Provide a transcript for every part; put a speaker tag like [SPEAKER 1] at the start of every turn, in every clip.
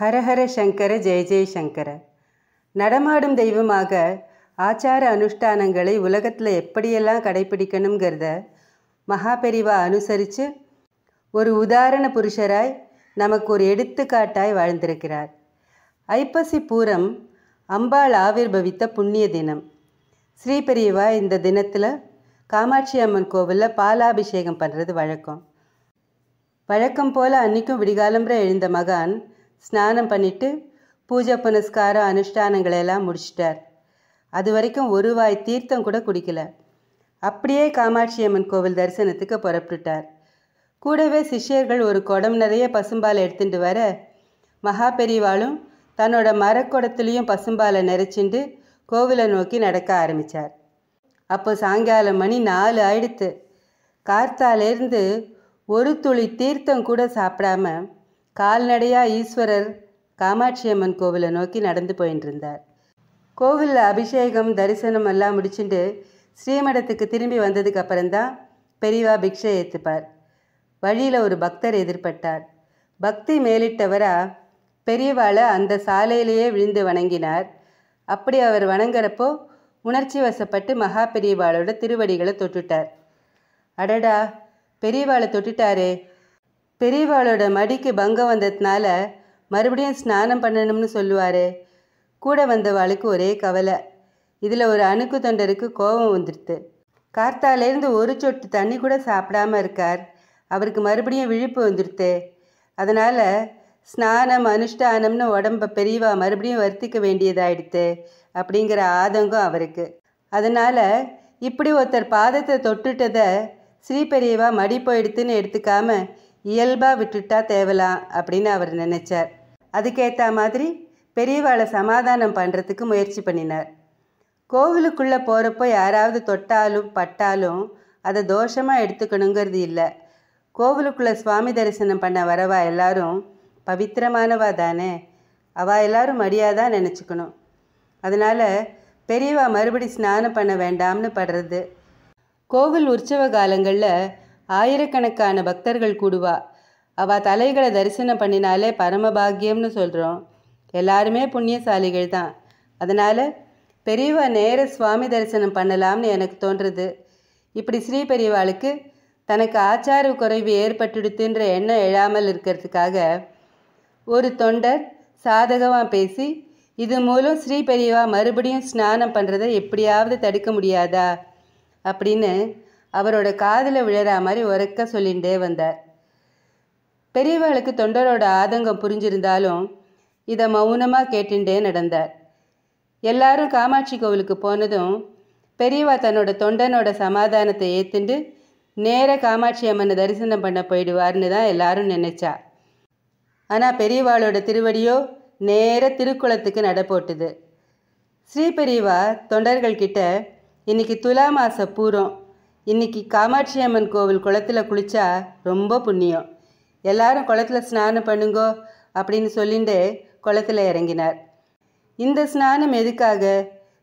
[SPEAKER 1] ஹரஹர சங்கர ஜெய ஜெயசங்கர நடமாடும் தெய்வமாக ஆச்சார அனுஷ்டானங்களை உலகத்தில் எப்படியெல்லாம் கடைபிடிக்கணுங்கிறத மகாபெரிவா அனுசரித்து ஒரு உதாரண புருஷராய் நமக்கு ஒரு எடுத்துக்காட்டாய் வாழ்ந்திருக்கிறார் ஐப்பசி பூரம் அம்பாள் ஆவிர்பவித்த புண்ணிய தினம் ஸ்ரீபெரியவா இந்த தினத்தில் காமாட்சி அம்மன் கோவிலில் பாலாபிஷேகம் பண்ணுறது வழக்கம் வழக்கம் போல் அன்றைக்கும் விடிகாலம்பரை எழுந்த மகான் ஸ்நானம் பண்ணிவிட்டு பூஜை புனஸ்காரம் எல்லாம் முடிச்சிட்டார் அது வரைக்கும் ஒரு வாய் தீர்த்தம் கூட குடிக்கல அப்படியே காமாட்சி அம்மன் கோவில் தரிசனத்துக்கு புறப்பட்டுட்டார் கூடவே சிஷ்யர்கள் ஒரு குடம் நிறைய பசும்பால் எடுத்துட்டு வர மகா பெரிவாளும் தன்னோட மரக்குடத்துலேயும் பசும்பாலை நிறைச்சிண்டு கோவிலை நோக்கி நடக்க ஆரம்பித்தார் அப்போ சாயங்காலம் மணி நாலு ஆயிடுத்து கார்த்தாலேருந்து ஒரு துளி தீர்த்தம் கூட சாப்பிடாம கால்நடையாக ஈஸ்வரர் காமாட்சியம்மன் கோவிலை நோக்கி நடந்து போயின்னு இருந்தார் கோவிலில் அபிஷேகம் தரிசனம் எல்லாம் முடிச்சுட்டு ஸ்ரீமடத்துக்கு திரும்பி வந்ததுக்கு அப்புறம்தான் பெரியவா பிக்ஷை ஏற்றுப்பார் வழியில் ஒரு பக்தர் எதிர்பட்டார் பக்தி மேலிட்டவரா பெரியவாளை அந்த சாலையிலேயே விழுந்து வணங்கினார் அப்படி அவர் வணங்குறப்போ உணர்ச்சி வசப்பட்டு மகா பெரியவாளோட திருவடிகளை தொட்டுட்டார் அடடா பெரியவாளை தொட்டுட்டாரே பெரியவாளோட மடிக்கு பங்கம் வந்ததுனால மறுபடியும் ஸ்நானம் பண்ணணும்னு சொல்லுவார் கூட வந்தவாளுக்கு ஒரே கவலை இதில் ஒரு அணுக்கு தொண்டருக்கு கோபம் வந்துடுது கார்த்தாலேருந்து ஒரு சொட்டு தண்ணி கூட சாப்பிடாம இருக்கார் அவருக்கு மறுபடியும் விழிப்பு வந்துடுது அதனால் ஸ்நானம் அனுஷ்டானம்னு உடம்ப பெரியவா மறுபடியும் வருத்திக்க வேண்டியதாயிடுத்து அப்படிங்கிற ஆதங்கம் அவருக்கு அதனால் இப்படி ஒருத்தர் பாதத்தை தொட்டுட்டதை ஸ்ரீ பெரியவா மடி போயிடுத்துன்னு எடுத்துக்காமல் இயல்பாக விட்டுட்டா தேவலாம் அப்படின்னு அவர் நினைச்சார் அதுக்கேற்ற மாதிரி பெரியவாளை சமாதானம் பண்ணுறதுக்கு முயற்சி பண்ணினார் கோவிலுக்குள்ளே போகிறப்போ யாராவது தொட்டாலும் பட்டாலும் அதை தோஷமாக எடுத்துக்கணுங்கிறது இல்லை கோவிலுக்குள்ளே சுவாமி தரிசனம் பண்ண வரவா எல்லாரும் பவித்திரமானவா தானே அவா எல்லாரும் மடியாக தான் நினச்சிக்கணும் அதனால் பெரியவா மறுபடி ஸ்நானம் பண்ண வேண்டாம்னு படுறது கோவில் உற்சவ காலங்களில் ஆயிரக்கணக்கான பக்தர்கள் கூடுவா அவ தலைகளை தரிசனம் பண்ணினாலே பரமபாகியம்னு சொல்கிறோம் எல்லாருமே புண்ணியசாலிகள் தான் அதனால் பெரியவா நேர சுவாமி தரிசனம் பண்ணலாம்னு எனக்கு தோன்றுறது இப்படி ஸ்ரீ பெரியவாளுக்கு தனக்கு ஆச்சார குறைவு ஏற்பட்டுடுத்துன்ற எண்ணம் எழாமல் இருக்கிறதுக்காக ஒரு தொண்டர் சாதகமாக பேசி இது மூலம் ஸ்ரீ பெரியவா மறுபடியும் ஸ்நானம் பண்ணுறதை எப்படியாவது தடுக்க முடியாதா அப்படின்னு அவரோட காதில் விழற மாதிரி உரக்க சொல்லிகிட்டே வந்தார் பெரியவாளுக்கு தொண்டரோட ஆதங்கம் புரிஞ்சிருந்தாலும் இதை மௌனமாக கேட்டுட்டே நடந்தார் எல்லாரும் காமாட்சி கோவிலுக்கு போனதும் பெரியவா தன்னோட தொண்டனோட சமாதானத்தை ஏற்றுண்டு நேர காமாட்சி அம்மனை தரிசனம் பண்ண போயிடுவார்னு தான் எல்லாரும் நினைச்சா ஆனால் பெரியவாளோட திருவடியோ நேர திருக்குளத்துக்கு போட்டுது ஸ்ரீ பெரியவா தொண்டர்கள்கிட்ட இன்னைக்கு துலா மாச பூரம் இன்றைக்கி காமாட்சி அம்மன் கோவில் குளத்தில் குளித்தா ரொம்ப புண்ணியம் எல்லாரும் குளத்தில் ஸ்நானம் பண்ணுங்கோ அப்படின்னு சொல்லிட்டு குளத்தில் இறங்கினார் இந்த ஸ்நானம் எதுக்காக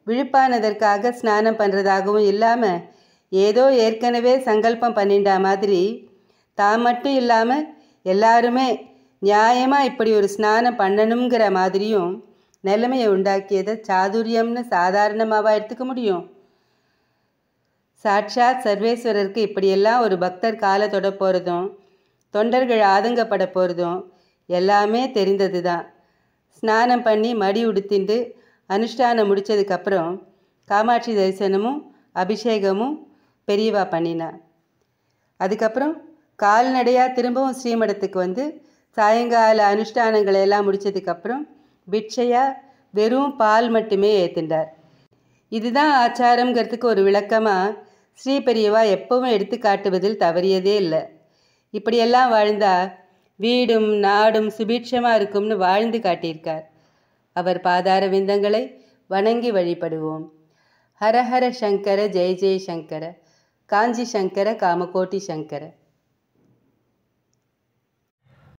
[SPEAKER 1] விழிப்பானதற்காக ஸ்நானம் பண்ணுறதாகவும் இல்லாமல் ஏதோ ஏற்கனவே சங்கல்பம் பண்ணிட்ட மாதிரி தான் மட்டும் இல்லாமல் எல்லாருமே நியாயமாக இப்படி ஒரு ஸ்நானம் பண்ணணுங்கிற மாதிரியும் நிலைமையை உண்டாக்கியதை சாதுரியம்னு சாதாரணமாக எடுத்துக்க முடியும் சாட்சாத் சர்வேஸ்வரருக்கு இப்படியெல்லாம் ஒரு பக்தர் காலை தொட போகிறதும் தொண்டர்கள் ஆதங்கப்பட போகிறதும் எல்லாமே தெரிந்தது தான் ஸ்நானம் பண்ணி மடி உடுத்திண்டு அனுஷ்டானம் முடித்ததுக்கப்புறம் காமாட்சி தரிசனமும் அபிஷேகமும் பெரியவா பண்ணினான் அதுக்கப்புறம் கால்நடையாக திரும்பவும் ஸ்ரீமடத்துக்கு வந்து சாயங்கால அனுஷ்டானங்களை எல்லாம் முடித்ததுக்கப்புறம் பிட்சையாக வெறும் பால் மட்டுமே ஏற்றுண்டார் இதுதான் ஆச்சாரங்கிறதுக்கு ஒரு விளக்கமாக ஸ்ரீ பெரியவா எப்பவும் எடுத்து காட்டுவதில் தவறியதே இல்லை இப்படியெல்லாம் வாழ்ந்தா வீடும் நாடும் சுபீட்சமாக இருக்கும்னு வாழ்ந்து காட்டியிருக்கார் அவர் பாதார விந்தங்களை வணங்கி வழிபடுவோம் ஹரஹர சங்கர ஜெய ஜெய சங்கர காஞ்சி சங்கர காமகோட்டி சங்கர